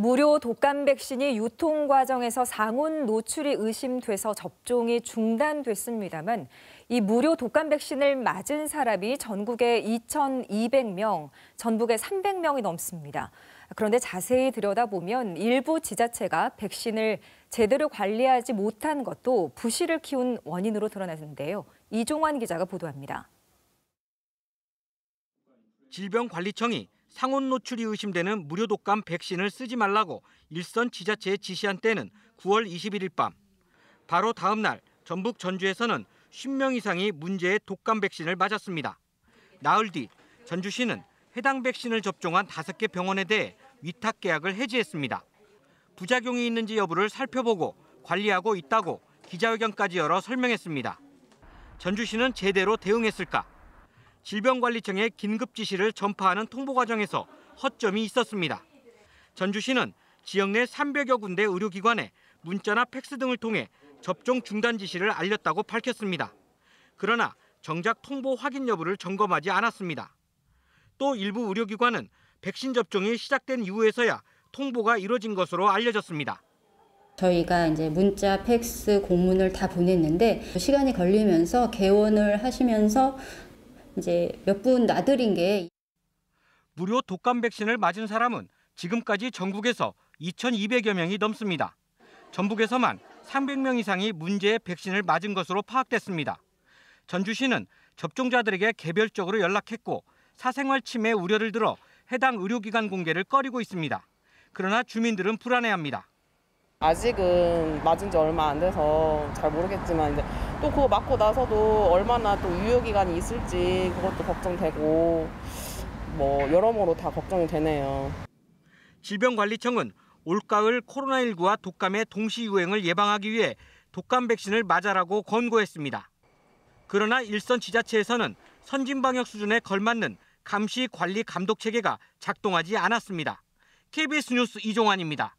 무료 독감 백신이 유통 과정에서 상온 노출이 의심돼서 접종이 중단됐습니다만 이 무료 독감 백신을 맞은 사람이 전국에 2,200명, 전북에 300명이 넘습니다. 그런데 자세히 들여다보면 일부 지자체가 백신을 제대로 관리하지 못한 것도 부실을 키운 원인으로 드러났는데요. 이종환 기자가 보도합니다. 질병관리청이 상온 노출이 의심되는 무료 독감 백신을 쓰지 말라고 일선 지자체에 지시한 때는 9월 21일 밤. 바로 다음 날 전북 전주에서는 10명 이상이 문제의 독감 백신을 맞았습니다. 나흘 뒤 전주시는 해당 백신을 접종한 5개 병원에 대해 위탁 계약을 해지했습니다. 부작용이 있는지 여부를 살펴보고 관리하고 있다고 기자회견까지 열어 설명했습니다. 전주시는 제대로 대응했을까? 질병관리청에 긴급 지시를 전파하는 통보 과정에서 허점이 있었습니다. 전주시는 지역 내 300여 군데 의료기관에 문자나 팩스 등을 통해 접종 중단 지시를 알렸다고 밝혔습니다. 그러나 정작 통보 확인 여부를 점검하지 않았습니다. 또 일부 의료기관은 백신 접종이 시작된 이후에서야 통보가 이뤄진 것으로 알려졌습니다. 저희가 이제 문자, 팩스, 공문을 다 보냈는데 시간이 걸리면서 개원을 하시면서 이제 몇분 놔드린 게 무료 독감 백신을 맞은 사람은 지금까지 전국에서 2,200여 명이 넘습니다. 전북에서만 300명 이상이 문제의 백신을 맞은 것으로 파악됐습니다. 전주시는 접종자들에게 개별적으로 연락했고 사생활 침해 우려를 들어 해당 의료기관 공개를 꺼리고 있습니다. 그러나 주민들은 불안해합니다. 아직은 맞은 지 얼마 안 돼서 잘 모르겠지만 또 그거 맞고 나서도 얼마나 또 유효기간이 있을지 그것도 걱정되고 뭐 여러모로 다 걱정이 되네요. 질병관리청은 올가을 코로나19와 독감의 동시 유행을 예방하기 위해 독감 백신을 맞아라고 권고했습니다. 그러나 일선 지자체에서는 선진 방역 수준에 걸맞는 감시 관리 감독 체계가 작동하지 않았습니다. KBS 뉴스 이종환입니다.